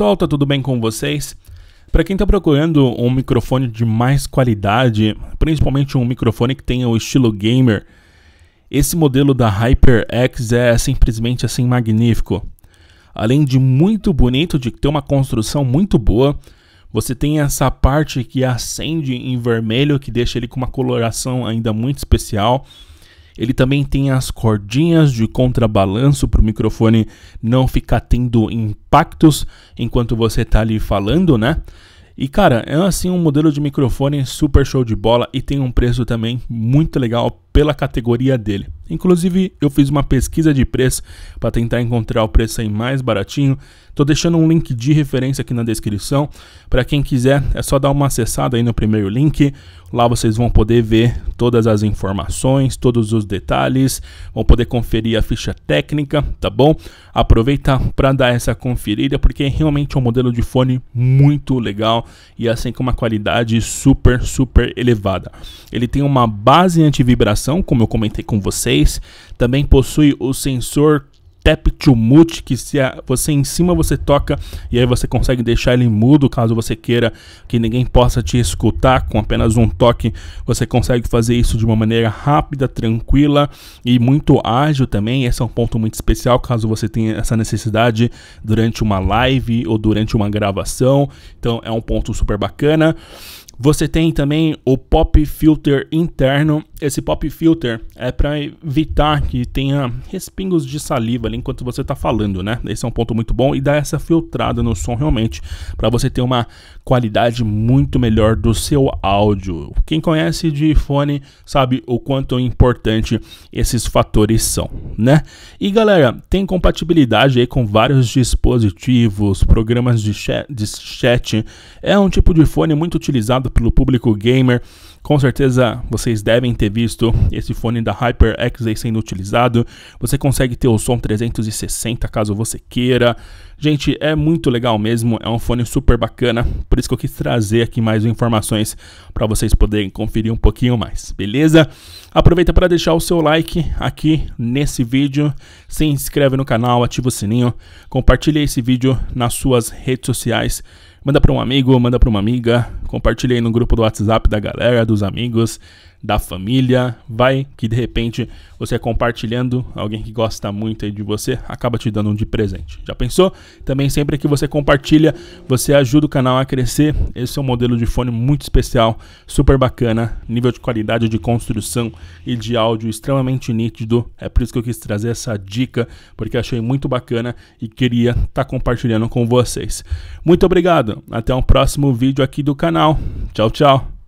pessoal, tá tudo bem com vocês? Para quem está procurando um microfone de mais qualidade, principalmente um microfone que tenha o estilo gamer, esse modelo da HyperX é simplesmente assim magnífico. Além de muito bonito, de ter uma construção muito boa, você tem essa parte que acende em vermelho, que deixa ele com uma coloração ainda muito especial. Ele também tem as cordinhas de contrabalanço para o microfone não ficar tendo impactos enquanto você está ali falando, né? E cara, é assim um modelo de microfone super show de bola e tem um preço também muito legal pela categoria dele. Inclusive, eu fiz uma pesquisa de preço para tentar encontrar o preço aí mais baratinho. Tô deixando um link de referência aqui na descrição. Para quem quiser, é só dar uma acessada aí no primeiro link. Lá vocês vão poder ver todas as informações, todos os detalhes, vão poder conferir a ficha técnica, tá bom? Aproveita para dar essa conferida porque realmente é um modelo de fone muito legal e assim com uma qualidade super, super elevada. Ele tem uma base anti-vibração, como eu comentei com vocês 3. Também possui o sensor tap to mute, que se a, você em cima você toca e aí você consegue deixar ele mudo caso você queira que ninguém possa te escutar com apenas um toque. Você consegue fazer isso de uma maneira rápida, tranquila e muito ágil também. Esse é um ponto muito especial caso você tenha essa necessidade durante uma live ou durante uma gravação. Então é um ponto super bacana. Você tem também o pop filter interno esse pop filter é para evitar que tenha respingos de saliva ali enquanto você está falando, né? Esse é um ponto muito bom e dá essa filtrada no som realmente para você ter uma qualidade muito melhor do seu áudio. Quem conhece de fone sabe o quanto importante esses fatores são, né? E galera, tem compatibilidade aí com vários dispositivos, programas de chat, de chat. É um tipo de fone muito utilizado pelo público gamer. Com certeza vocês devem ter visto esse fone da HyperX aí sendo utilizado. Você consegue ter o som 360 caso você queira. Gente, é muito legal mesmo, é um fone super bacana, por isso que eu quis trazer aqui mais informações para vocês poderem conferir um pouquinho mais, beleza? Aproveita para deixar o seu like aqui nesse vídeo, se inscreve no canal, ativa o sininho, compartilha esse vídeo nas suas redes sociais, manda para um amigo, manda para uma amiga, compartilha aí no grupo do WhatsApp da galera, dos amigos, da família. Vai que de repente você compartilhando, alguém que gosta muito aí de você acaba te dando um de presente. Já pensou? Também sempre que você compartilha, você ajuda o canal a crescer. Esse é um modelo de fone muito especial, super bacana, nível de qualidade de construção e de áudio extremamente nítido. É por isso que eu quis trazer essa dica, porque achei muito bacana e queria estar tá compartilhando com vocês. Muito obrigado. Até um próximo vídeo aqui do canal. Tchau, tchau.